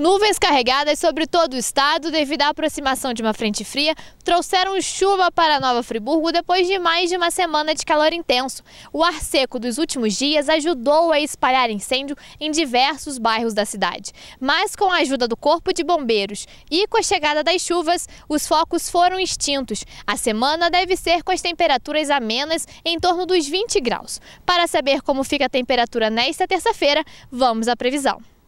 Nuvens carregadas sobre todo o estado devido à aproximação de uma frente fria trouxeram chuva para Nova Friburgo depois de mais de uma semana de calor intenso. O ar seco dos últimos dias ajudou a espalhar incêndio em diversos bairros da cidade. Mas com a ajuda do Corpo de Bombeiros e com a chegada das chuvas, os focos foram extintos. A semana deve ser com as temperaturas amenas em torno dos 20 graus. Para saber como fica a temperatura nesta terça-feira, vamos à previsão.